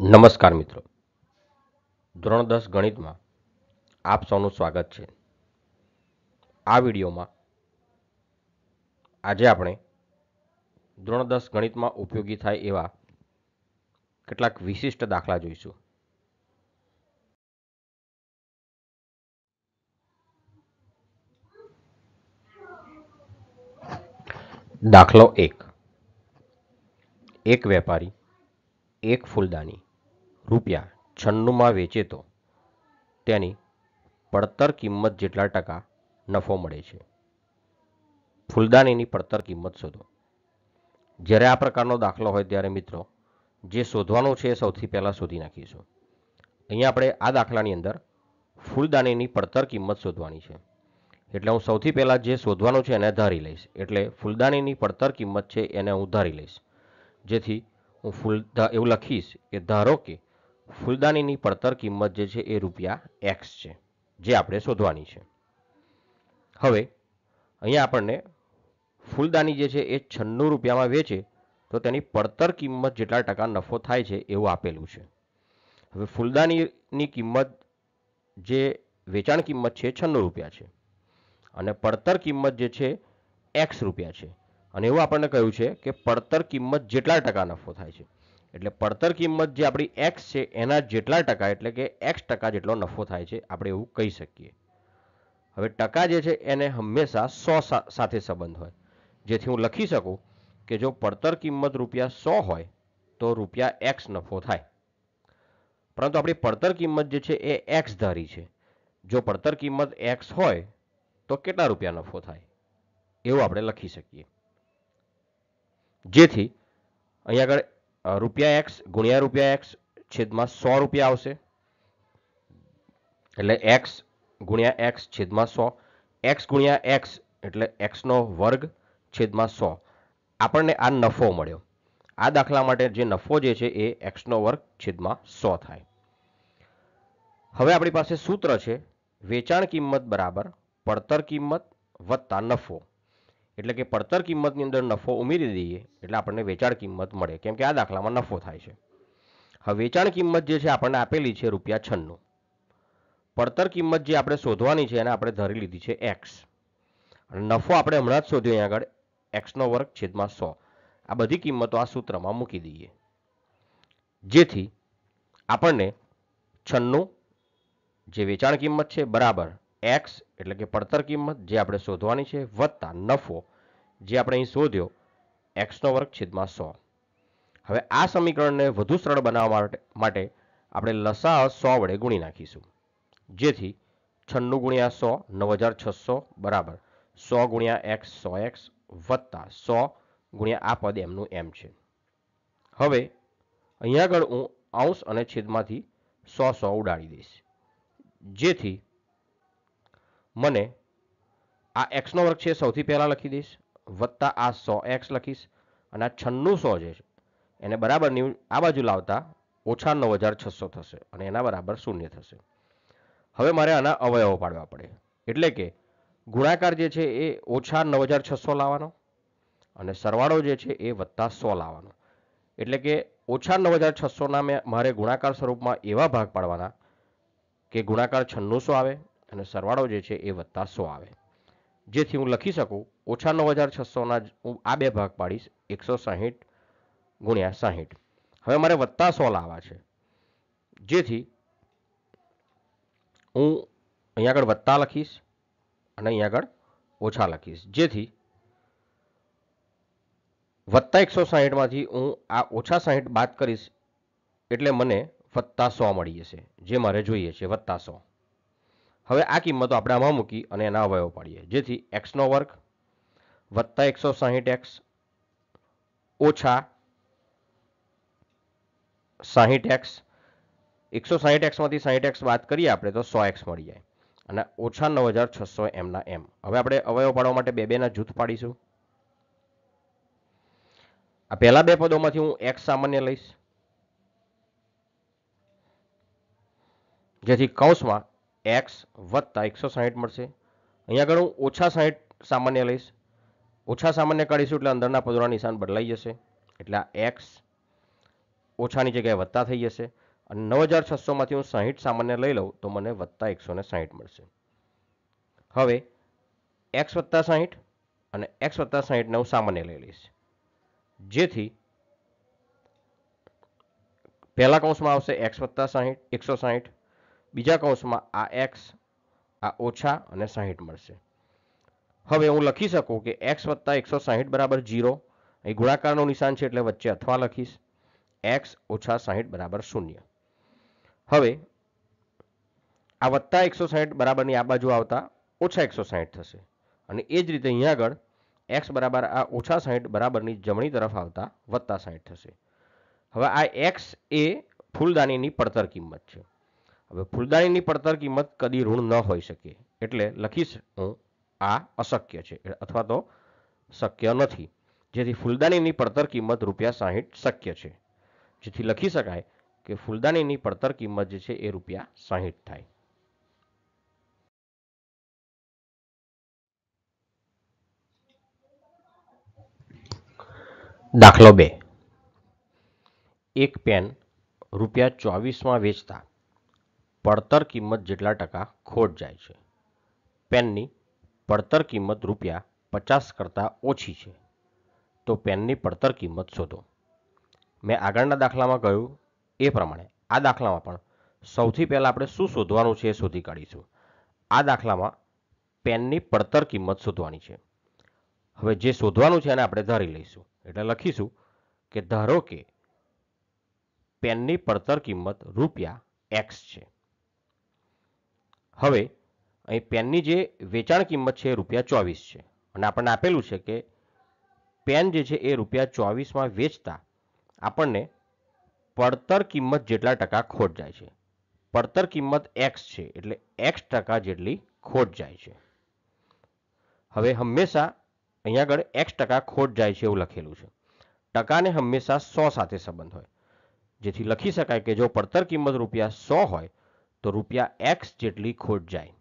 નમસ્કાર મિત્રો ધોરણ દસ ગણિતમાં આપ સૌનું સ્વાગત છે આ વિડીયોમાં આજે આપણે ધોરણ દસ ગણિતમાં ઉપયોગી થાય એવા કેટલાક વિશિષ્ટ દાખલા જોઈશું દાખલો એક એક વેપારી એક ફૂલદાની રૂપિયા છન્નુંમાં વેચે તો તેની પડતર કિંમત જેટલા ટકા નફો મળે છે ફૂલદાનીની પડતર કિંમત શોધો જ્યારે આ પ્રકારનો દાખલો હોય ત્યારે મિત્રો જે શોધવાનો છે એ સૌથી પહેલાં શોધી નાખીશું અહીંયા આપણે આ દાખલાની અંદર ફૂલદાનીની પડતર કિંમત શોધવાની છે એટલે હું સૌથી પહેલાં જે શોધવાનું છે એને ધારી લઈશ એટલે ફૂલદાનીની પડતર કિંમત છે એને હું ધારી લઈશ જેથી હું ફૂલ એવું લખીશ કે ધારો કે ફૂલદાનીની પડતર કિંમત જે છે એ રૂપિયા એક્સ છે જે આપણે શોધવાની છે હવે અહીંયા આપણને ફૂલદાની જે છે એ છન્નું રૂપિયામાં વેચે તો તેની પડતર કિંમત જેટલા ટકા નફો થાય છે એવું આપેલું છે હવે ફૂલદાનીની કિંમત જે વેચાણ કિંમત છે છન્નું રૂપિયા છે અને પડતર કિંમત જે છે એક્સ રૂપિયા છે અને એવું આપણને કહ્યું છે કે પડતર કિંમત જેટલા ટકા નફો થાય છે એટલે પડતર કિંમત જે આપણી એક્સ છે એના જેટલા ટકા એટલે કે એક્સ ટકા જેટલો નફો થાય છે આપણે એવું કહી શકીએ હવે ટકા જે છે એને હંમેશા સો સાથે સંબંધ હોય જેથી હું લખી શકું કે જો પડતર કિંમત રૂપિયા સો હોય તો રૂપિયા એક્સ નફો થાય પરંતુ આપણી પડતર કિંમત જે છે એ એક્સ ધારી છે જો પડતર કિંમત એક્સ હોય તો કેટલા રૂપિયા નફો થાય એવું આપણે લખી શકીએ જેથી અહીંયા આગળ રૂપિયા એક્સ ગુણ્યા રૂપિયા એક્સ છેદમાં સો રૂપિયા આવશે એટલે એક્સ ગુણ્યા એક્સ છેદમાં સો એક્સ ગુણ્યા એક્સ એટલે એક્સનો વર્ગ છેદમાં સો આપણને આ નફો મળ્યો આ દાખલા માટે જે નફો જે છે એ એક્સનો વર્ગ છેદમાં સો થાય હવે આપણી પાસે સૂત્ર છે વેચાણ કિંમત બરાબર પડતર કિંમત વત્તા નફો એટલે કે પડતર કિંમતની અંદર નફો ઉમેરી દઈએ એટલે આપણને વેચાણ કિંમત મળે કેમ કે આ દાખલામાં નફો થાય છે હવે વેચાણ કિંમત જે છે આપણને આપેલી છે રૂપિયા છન્નું પડતર કિંમત જે આપણે શોધવાની છે એને આપણે ધરી લીધી છે એક્સ અને નફો આપણે હમણાં જ શોધ્યો અહીં આગળ એક્સનો વર્ગ છેદમાં સો આ બધી કિંમતો આ સૂત્રમાં મૂકી દઈએ જેથી આપણને છન્નું જે વેચાણ કિંમત છે બરાબર એક્સ એટલે કે પડતર કિંમત જે આપણે શોધવાની છે વત્તા નફો જે આપણે અહીં શોધ્યો એક્સનો વર્ગ છેદમાં સો હવે આ સમીકરણને વધુ સરળ બનાવવા માટે આપણે લસા સો વડે ગુણી નાખીશું જેથી છન્નું ગુણ્યા સો નવ હજાર છસો બરાબર સો ગુણ્યા એક્સ સો એક્સ વત્તા સો ગુણ્યા આ પદ એમનું એમ છે હવે અહીંયા આગળ હું અંશ અને છેદમાંથી સો સો ઉડાડી દઈશ જેથી મને આ એક્સનો વર્ગ છે સૌથી પહેલાં લખી દઈશ વત્તા આ સો એક્સ લખીશ અને આ છન્નું સો જે છે એને બરાબર ન્યૂ આ બાજુ લાવતા ઓછા નવ હજાર છસો થશે અને એના બરાબર શૂન્ય થશે હવે મારે આના અવયવો પાડવા પડે એટલે કે ગુણાકાર જે છે એ ઓછા નવ હજાર છસો લાવવાનો અને સરવાળો જે છે એ વત્તા સો લાવવાનો એટલે કે ઓછા નવ હજાર છસોના મેં મારે ગુણાકાર સ્વરૂપમાં એવા ભાગ પાડવાના કે ગુણાકાર છન્નુંસો આવે અને સરવાળો જે છે એ વત્તા સો આવે જેથી હું લખી શકું ઓછા નવ હજાર છસોના હું આ બે ભાગ પાડીશ એકસો સાહીઠ ગુણ્યા સાહીઠ હવે મારે વત્તા સો લાવવા છે જેથી હું અહીંયા આગળ વત્તા લખીશ અને અહીંયા આગળ ઓછા લખીશ જેથી વત્તા એકસો સાહીઠમાંથી હું આ ઓછા સાહીઠ બાદ કરીશ એટલે મને વત્તા સો મળી જશે જે મારે જોઈએ છે વત્તા સો હવે આ કિંમતો આપણે આમાં મૂકી અને એના અવયવ પાડીએ જેથી એક્સનો વર્ગ વત્તા એકસો સાહીઠ એક્સ ઓછા સાહીઠ એક્સ એકસો સાહીઠ એક્સમાંથી સાહીઠ એક્સ વાત કરીએ આપણે તો સો એક્સ મળી જાય અને ઓછા નવ હજાર છસો એમના એમ હવે આપણે અવયવ પાડવા માટે બે બેના જૂથ પાડીશું આ પહેલા બે પદોમાંથી હું એક્સ સામાન્ય લઈશ જેથી કૌંસમાં એક્સ વત્તા એકસો સાહીઠ મળશે અહીંયા આગળ હું ઓછા સાહીઠ સામાન્ય લઈશ ઓછા સામાન્ય કાઢીશું એટલે અંદરના પદોના નિશાન બદલાઈ જશે એટલે આ એક્સ ઓછાની જગ્યાએ વત્તા થઈ જશે અને નવ હજાર છસોમાંથી હું સાહીઠ સામાન્ય લઈ લઉં તો મને વત્તા એકસો ને સાહીઠ મળશે હવે એક્સ વત્તા સાહીઠ અને એક્સ વત્તા સાહીઠને હું સામાન્ય લઈ લઈશ જેથી પહેલા કૌંસમાં આવશે એક્સ વત્તા સાહીઠ એકસો સાહીઠ બીજા કૌંસમાં આ એક્સ આ ઓછા અને સાહીઠ મળશે હવે હું લખી શકું કે એક્સ વત્તા એકસો સાહીઠ બરાબર જીરો અહીં ગુણાકારનું નિશાન છે એટલે વચ્ચે અથવા લખીશ એક્સ ઓછા સાહીઠ બરાબર શૂન્ય હવે આ વત્તા એકસો સાહીઠ બરાબરની આ બાજુ આવતા ઓછા એકસો સાહીઠ થશે અને એ જ રીતે અહીંયા આગળ એક્સ બરાબર આ ઓછા સાહીઠ બરાબરની જમણી તરફ આવતા વત્તા સાહીઠ થશે હવે આ એક્સ એ ફૂલદાનીની પડતર કિંમત છે હવે ફૂલદાનીની પડતર કિંમત કદી ઋણ ન હોઈ શકે એટલે લખીશ હું આ અશક્ય છે અથવા તો શક્ય નથી જેથી ફૂલદાનીની પડતર કિંમત રૂપિયા સાહીઠ શક્ય છે જેથી લખી શકાય કે ફૂલદાનીની પડતર કિંમત જે છે એ રૂપિયા સાહીઠ થાય દાખલો બે એક પેન રૂપિયા ચોવીસમાં વેચતા પડતર કિંમત જેટલા ટકા ખોટ જાય છે પેનની પડતર કિંમત રૂપિયા પચાસ કરતાં ઓછી છે તો પેનની પડતર કિંમત શોધો મેં આગળના દાખલામાં કહ્યું એ પ્રમાણે આ દાખલામાં પણ સૌથી પહેલાં આપણે શું શોધવાનું છે એ શોધી કાઢીશું આ દાખલામાં પેનની પડતર કિંમત શોધવાની છે હવે જે શોધવાનું છે એને આપણે ધારી લઈશું એટલે લખીશું કે ધારો કે પેનની પડતર કિંમત રૂપિયા એક્સ છે હવે અહીં પેનની જે વેચાણ કિંમત છે એ રૂપિયા ચોવીસ છે અને આપણને આપેલું છે કે પેન જે છે એ રૂપિયા ચોવીસમાં વેચતા આપણને પડતર કિંમત જેટલા ટકા ખોટ જાય છે પડતર કિંમત એક્સ છે એટલે એક્સ ટકા જેટલી ખોટ જાય છે હવે હંમેશા અહીંયા આગળ એક્સ ટકા ખોટ જાય છે એવું લખેલું છે ટકાને હંમેશા સો સાથે સંબંધ હોય જેથી લખી શકાય કે જો પડતર કિંમત રૂપિયા સો હોય તો રૂપિયા એક્સ જેટલી ખોટ જાય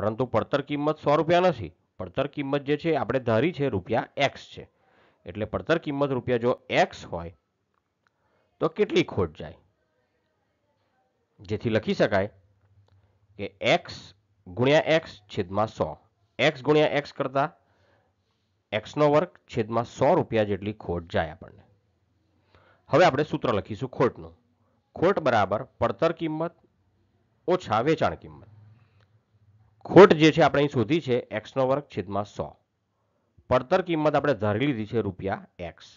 પરંતુ પડતર કિંમત સો રૂપિયા નથી પડતર કિંમત જે છે આપણે ધારી છે રૂપિયા એક્સ છે એટલે પડતર કિંમત રૂપિયા જો એક્સ હોય તો કેટલી ખોટ જાય જેથી લખી શકાય કે એક્સ ગુણ્યા એક્સ છેદમાં સો એક્સ ગુણ્યા એક્સ કરતા એક્સનો વર્ગ છેદમાં સો રૂપિયા જેટલી ખોટ જાય આપણને હવે આપણે સૂત્ર લખીશું ખોટનું ખોટ બરાબર પડતર કિંમત ઓછા વેચાણ કિંમત ખોટ જે છે આપણે અહીં શોધી છે એક્સનો વર્ગ છેદમાં સો પડતર કિંમત આપણે ધારી લીધી છે રૂપિયા એક્સ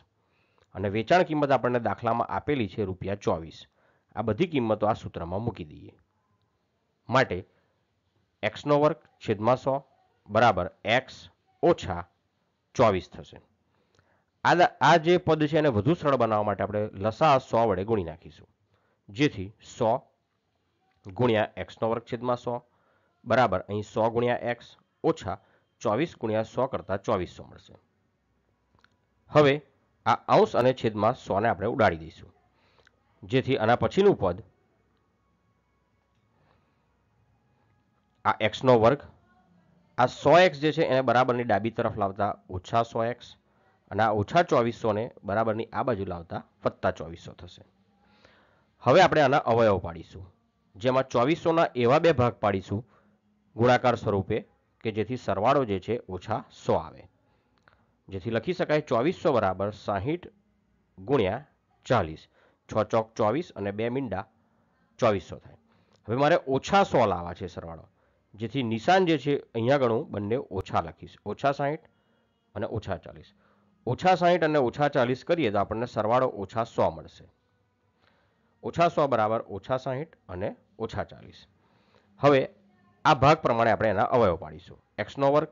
અને વેચાણ કિંમત આપણને દાખલામાં આપેલી છે રૂપિયા ચોવીસ આ બધી કિંમતો આ સૂત્રમાં મૂકી દઈએ માટે એક્સનો વર્ગ છેદમાં સો બરાબર એક્સ ઓછા ચોવીસ થશે આ આ જે પદ છે એને વધુ સરળ બનાવવા માટે આપણે લસા સો વડે ગુણી નાખીશું જેથી સો ગુણ્યા એક્સનો વર્ગ છેદમાં સો બરાબર અહીં સો ગુણ્યા એક્સ ઓછા ચોવીસ ગુણ્યા સો કરતાં ચોવીસો મળશે હવે આ અંશ અને છેદમાં સોને આપણે ઉડાડી દઈશું જેથી આના પછીનું પદ આ એક્સનો વર્ગ આ સો એક્સ જે છે એને બરાબરની ડાબી તરફ લાવતા ઓછા સો એક્સ અને આ ઓછા ચોવીસોને બરાબરની આ બાજુ લાવતા વત્તા ચોવીસો થશે હવે આપણે આના અવયવ પાડીશું જેમાં ચોવીસોના એવા બે ભાગ પાડીશું ગુણાકાર સ્વરૂપે કે જેથી સરવાળો જે છે ઓછા સો આવે જેથી લખી શકાય ચોવીસો બરાબર સાહીઠ ગુણ્યા ચાલીસ છ ચોક ચોવીસ અને બે મીંડા ચોવીસો થાય હવે મારે ઓછા સો લાવવા છે સરવાળો જેથી નિશાન જે છે અહીંયા ગણું બંને ઓછા લખીશ ઓછા સાહીઠ અને ઓછા ચાલીસ ઓછા સાહીઠ અને ઓછા ચાલીસ કરીએ તો આપણને સરવાળો ઓછા સો મળશે ઓછા સો બરાબર ઓછા સાહીઠ અને ઓછા ચાલીસ હવે આ ભાગ પ્રમાણે આપણે એના અવયવ પાડીશું એક્સનો વર્ગ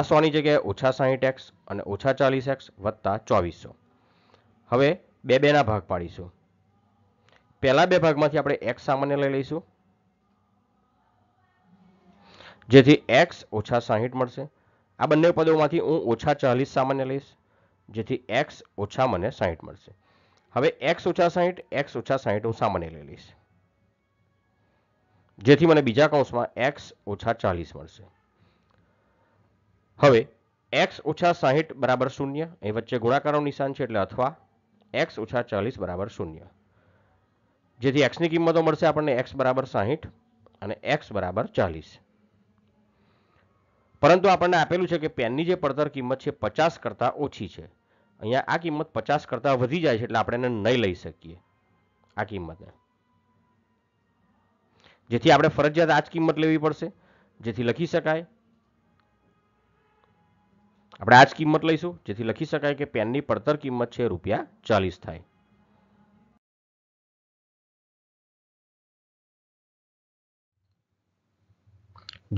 આ સોની જગ્યાએ ઓછા સાહીઠ એક્સ અને ઓછા ચાલીસ એક્સ વત્તા ચોવીસો હવે બે બેના ભાગ પાડીશું પહેલા બે ભાગમાંથી આપણે એક્સ સામાન્ય લઈ લઈશું જેથી એક્સ ઓછા સાહીઠ મળશે આ બંને પદોમાંથી હું ઓછા ચાલીસ સામાન્ય લઈશ જેથી એક્સ ઓછા મને સાહીઠ મળશે હવે એક્સ ઓછા સાહીઠ એક્સ ઓછા સાહીઠ હું સામાન્ય લઈ લઈશ જેથી મને બીજા કૌંસમાં એક્સ ઓછા ચાલીસ મળશે હવે એક્સ ઓછા સાહીઠ બરાબર શૂન્ય એ વચ્ચે ગુણાકારનું નિશાન છે એટલે અથવા એક્સ ઓછા ચાલીસ બરાબર શૂન્ય જેથી એક્સની કિંમતો મળશે આપણને એક્સ બરાબર સાહીઠ અને એક્સ બરાબર ચાલીસ પરંતુ આપણને આપેલું છે કે પેનની જે પડતર કિંમત છે પચાસ કરતાં ઓછી છે અહીંયા આ કિંમત પચાસ કરતાં વધી જાય છે એટલે આપણે એને નહીં લઈ શકીએ આ કિંમતને જેથી આપણે ફરજિયાત આ જ કિંમત લેવી પડશે જેથી લખી શકાય આપણે આ જ કિંમત લઈશું જેથી લખી શકાય કે પેનની પડતર કિંમત છે રૂપિયા ચાલીસ થાય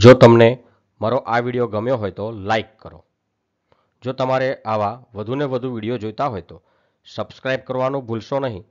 જો તમને મારો આ વિડીયો ગમ્યો હોય તો લાઈક કરો જો તમારે આવા વધુને વધુ વિડીયો જોઈતા હોય તો સબસ્ક્રાઈબ કરવાનું ભૂલશો નહીં